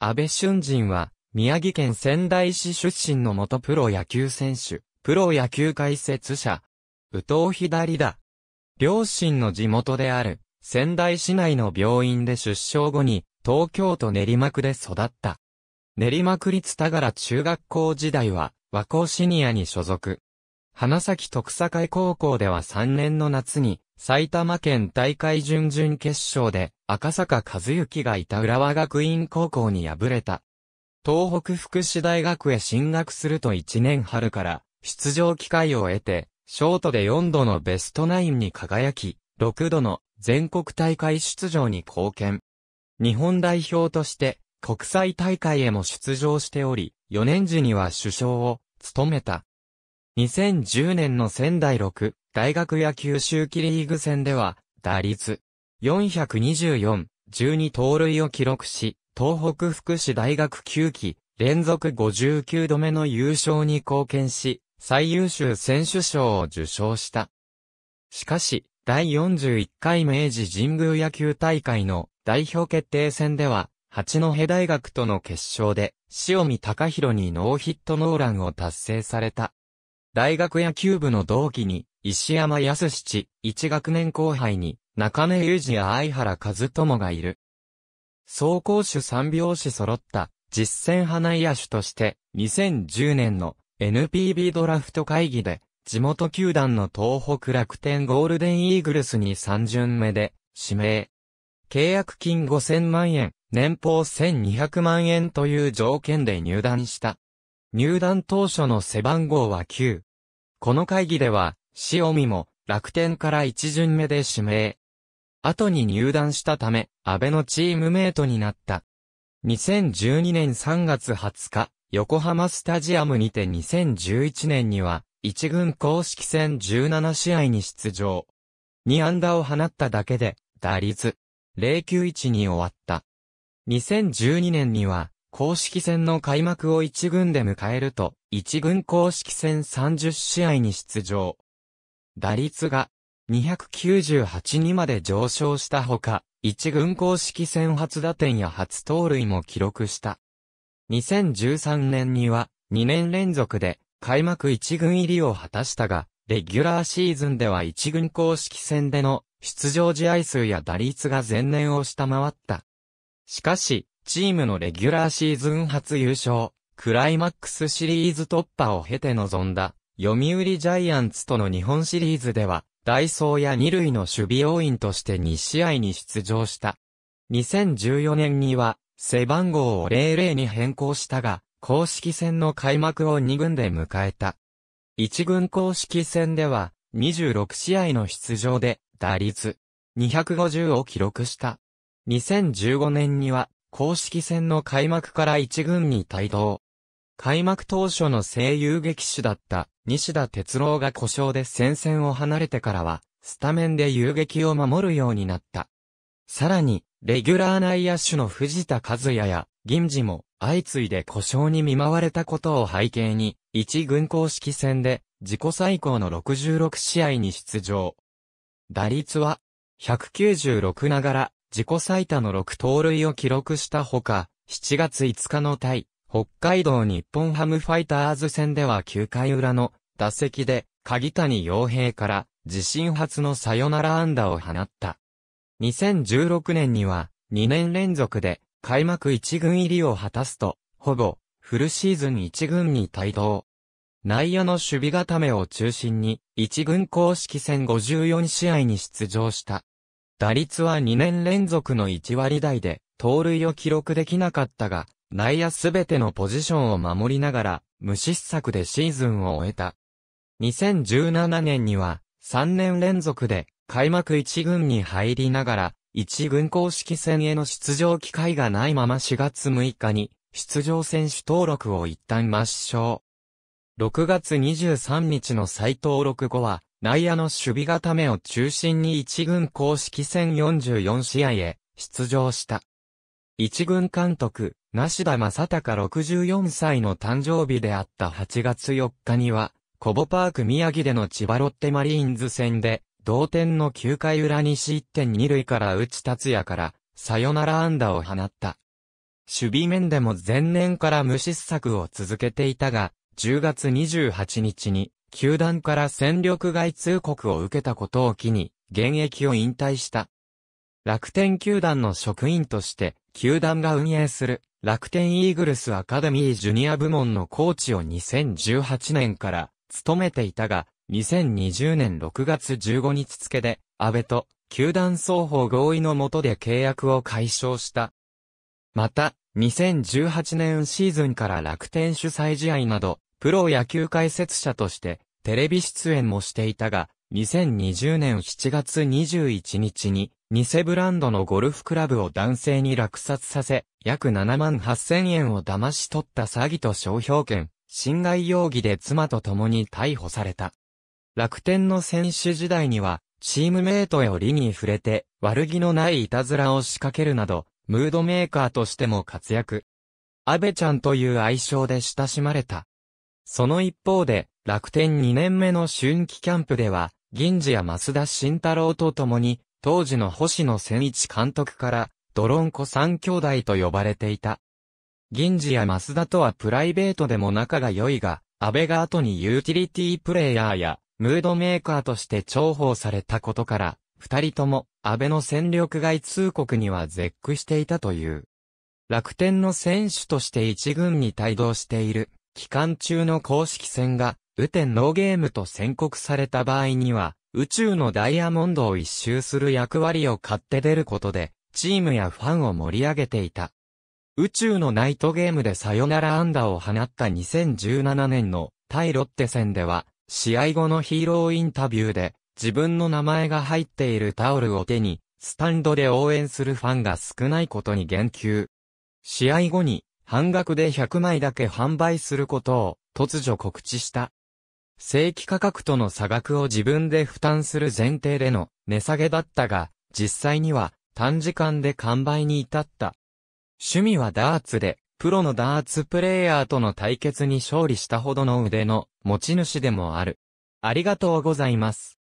安倍俊人は、宮城県仙台市出身の元プロ野球選手、プロ野球解説者、武藤左だ。両親の地元である、仙台市内の病院で出生後に、東京都練馬区で育った。練馬区立田原中学校時代は、和光シニアに所属。花咲徳栄高校では3年の夏に、埼玉県大会準々決勝で赤坂和幸がいた浦和学院高校に敗れた。東北福祉大学へ進学すると1年春から出場機会を得て、ショートで4度のベストナインに輝き、6度の全国大会出場に貢献。日本代表として国際大会へも出場しており、4年時には首相を務めた。2010年の仙台6大学野球周期リーグ戦では、打率424、12盗塁を記録し、東北福祉大学9期、連続59度目の優勝に貢献し、最優秀選手賞を受賞した。しかし、第41回明治神宮野球大会の代表決定戦では、八戸大学との決勝で、塩見隆弘にノーヒットノーランを達成された。大学野球部の同期に、石山康七、一学年後輩に、中根裕二や相原和友がいる。総攻守三拍子揃った実践派内野手として2010年の NPB ドラフト会議で地元球団の東北楽天ゴールデンイーグルスに三巡目で指名。契約金5000万円、年俸1200万円という条件で入団した。入団当初の背番号は9。この会議では塩見も楽天から一巡目で指名。後に入団したため、安倍のチームメイトになった。2012年3月20日、横浜スタジアムにて2011年には、一軍公式戦17試合に出場。2安打を放っただけで、打率、091に終わった。2012年には、公式戦の開幕を一軍で迎えると、一軍公式戦30試合に出場。打率が298にまで上昇したほか、一軍公式戦初打点や初盗塁も記録した。2013年には2年連続で開幕一軍入りを果たしたが、レギュラーシーズンでは一軍公式戦での出場試合数や打率が前年を下回った。しかし、チームのレギュラーシーズン初優勝、クライマックスシリーズ突破を経て臨んだ読売ジャイアンツとの日本シリーズでは、ダイソーや二塁の守備要員として2試合に出場した。2014年には、背番号を00に変更したが、公式戦の開幕を2軍で迎えた。1軍公式戦では、26試合の出場で、打率、250を記録した。2015年には、公式戦の開幕から1軍に帯同。開幕当初の声優劇手だった西田哲郎が故障で戦線を離れてからは、スタメンで遊撃を守るようになった。さらに、レギュラー内野手の藤田和也や銀次も相次いで故障に見舞われたことを背景に、一軍公式戦で自己最高の66試合に出場。打率は196ながら自己最多の6盗塁を記録したほか、7月5日の対北海道日本ハムファイターズ戦では9回裏の打席で鍵谷洋平から自身初のサヨナラ安打を放った。2016年には2年連続で開幕1軍入りを果たすと、ほぼフルシーズン1軍に帯同。内野の守備固めを中心に1軍公式戦54試合に出場した。打率は2年連続の1割台で盗塁を記録できなかったが、内野すべてのポジションを守りながら、無失策でシーズンを終えた。2017年には、3年連続で、開幕1軍に入りながら、1軍公式戦への出場機会がないまま4月6日に、出場選手登録を一旦抹消。6月23日の再登録後は、内野の守備固めを中心に1軍公式戦44試合へ出場した。1軍監督、梨田正隆64歳の誕生日であった8月4日には、コボパーク宮城での千葉ロッテマリーンズ戦で、同点の9回裏に失点2塁から内達也から、サヨナラ安打を放った。守備面でも前年から無失策を続けていたが、10月28日に、球団から戦力外通告を受けたことを機に、現役を引退した。楽天球団の職員として、球団が運営する楽天イーグルスアカデミージュニア部門のコーチを2018年から務めていたが、2020年6月15日付で、安倍と球団双方合意の下で契約を解消した。また、2018年シーズンから楽天主催試合など、プロ野球解説者として、テレビ出演もしていたが、2020年7月21日に、偽ブランドのゴルフクラブを男性に落札させ、約7万8000円を騙し取った詐欺と商標権、侵害容疑で妻と共に逮捕された。楽天の選手時代には、チームメイトよりに触れて、悪気のないいたずらを仕掛けるなど、ムードメーカーとしても活躍。安倍ちゃんという愛称で親しまれた。その一方で、楽天2年目の春季キャンプでは、銀次や増田慎太郎と共に、当時の星野千一監督から、ドロンコ三兄弟と呼ばれていた。銀次や増田とはプライベートでも仲が良いが、安倍が後にユーティリティプレイヤーや、ムードメーカーとして重宝されたことから、二人とも、安倍の戦力外通告には絶句していたという。楽天の選手として一軍に帯同している、期間中の公式戦が、雨天ノーゲームと宣告された場合には、宇宙のダイヤモンドを一周する役割を買って出ることで、チームやファンを盛り上げていた。宇宙のナイトゲームでサヨナラ安打を放った2017年の対ロッテ戦では、試合後のヒーローインタビューで、自分の名前が入っているタオルを手に、スタンドで応援するファンが少ないことに言及。試合後に、半額で100枚だけ販売することを、突如告知した。正規価格との差額を自分で負担する前提での値下げだったが、実際には短時間で完売に至った。趣味はダーツで、プロのダーツプレイヤーとの対決に勝利したほどの腕の持ち主でもある。ありがとうございます。